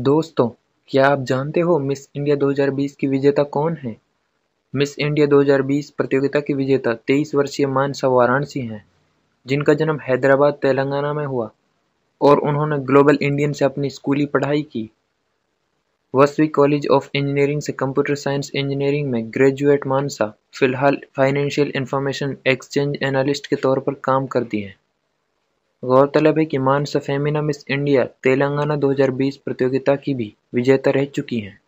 दोस्तों क्या आप जानते हो मिस इंडिया 2020 की विजेता कौन है मिस इंडिया 2020 प्रतियोगिता की विजेता 23 वर्षीय मानसा वाराणसी हैं जिनका जन्म हैदराबाद तेलंगाना में हुआ और उन्होंने ग्लोबल इंडियन से अपनी स्कूली पढ़ाई की वसवी कॉलेज ऑफ इंजीनियरिंग से कंप्यूटर साइंस इंजीनियरिंग में ग्रेजुएट मानसा फिलहाल फाइनेंशियल इंफॉर्मेशन एक्सचेंज एनालिस्ट के तौर पर काम करती हैं गौरतलब है कि Manas Femina Miss India Telangana 2020 प्रतियोगिता की भी विजेता रह चुकी हैं